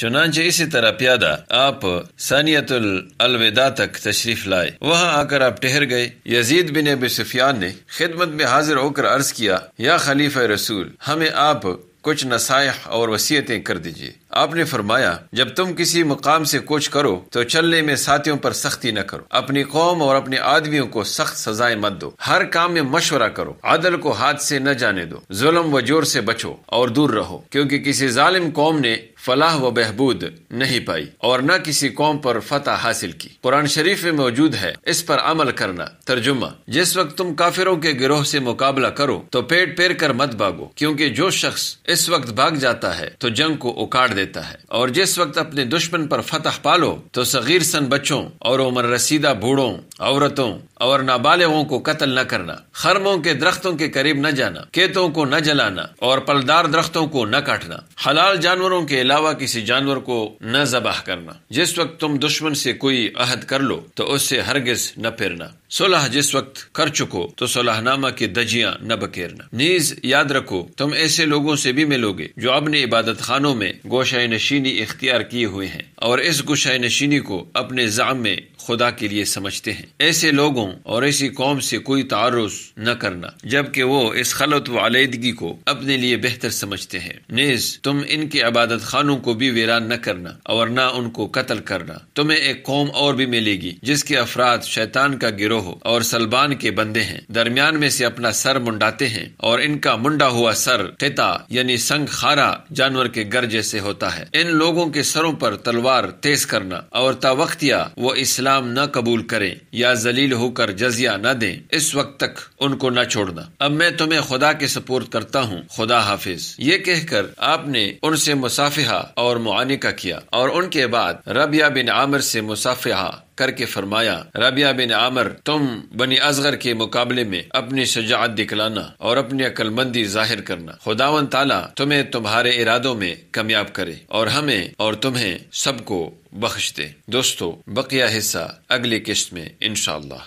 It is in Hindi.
चुनाचे इसी तरह प्यादा आप सानियतुल अलविदा तक तशरीफ लाए वहाँ आकर आप ठहर गए यजीद बिन अब सुफियान ने खिदमत में हाजिर होकर अर्ज किया या खलीफा रसूल हमें आप कुछ नसाइह और वसीयतें कर दीजिए आपने फरमाया जब तुम किसी मुकाम से कुछ करो तो चलने में साथियों पर सख्ती न करो अपनी कौम और अपने आदमियों को सख्त सजाएं मत दो हर काम में मशवरा करो आदल को हाथ से न जाने दो जुलम व जोर से बचो और दूर रहो क्योंकि किसी जालिम कौम ने फलाह व बहबूद नहीं पाई और न किसी कौम पर फतह हासिल की कुरान शरीफ में मौजूद है इस पर अमल करना तर्जुमा जिस वक्त तुम काफिरों के गिरोह से मुकाबला करो तो पेट पेर कर मत भागो क्योंकि जो शख्स इस वक्त भाग जाता है तो जंग को उखाड़ देता है और जिस वक्त अपने दुश्मन पर फतेह पालो तो सगीर सन बच्चों और उमर रसीदा बूढ़ों औरतों और नाबालिगों को कत्ल न करना खरमों के दरख्तों के करीब न जाना खेतों को न जलाना और पलदार दरख्तों को न काटना हलाल जानवरों के अलावा किसी जानवर को न जबाह करना जिस वक्त तुम दुश्मन से कोई अहद कर लो तो उससे हरगिज न फिरना सुलह जिस वक्त कर चुको तो सुलहनामा की दजिया न बकेरना नीज याद रखो तुम ऐसे लोगों से भी मिलोगे जो अपने इबादत खानों में गोशाए नशीनी इख्तियार किए हुए हैं और इस गोशाए नशीनी को अपने जाम में खुदा के लिए समझते हैं ऐसे लोगों और ऐसी कौम से कोई तारुस न करना जबकि वो इस खलत व आलदगी को अपने लिए बेहतर समझते हैं नेज तुम इनके इबादत खान खानों को भी वीरान न करना और न उनको कत्ल करना तुम्हें एक कौम और भी मिलेगी जिसके अफराद शैतान का गिरोह और सलबान के बंदे हैं दरमियान में से अपना सर मुंडाते हैं और इनका मुंडा हुआ सर तेता यानी संग खारा जानवर के गर जैसे होता है इन लोगों के सरों पर तलवार तेज करना और तावक्तिया वो इस्लाम न कबूल करें या जलील होकर जजिया न दें इस वक्त तक उनको न छोड़ना अब मैं तुम्हें खुदा के सपोर्ट करता हूँ खुदा हाफिज ये कहकर आपने उनसे मुसाफिर मुसाफिहा और मुआनिका किया और उनके बाद रबिया बिन आमर से मुसाफिया करके फरमाया रबिया बिन आमर तुम बनी असगर के मुकाबले में अपनी शजात दिखलाना और अपनी अकलमंदी जाहिर करना खुदावन ताला तुम्हें तुम्हारे इरादों में कामयाब करे और हमें और तुम्हें सबको बख्श दे दोस्तों बकिया हिस्सा अगली किस्त में इनशाला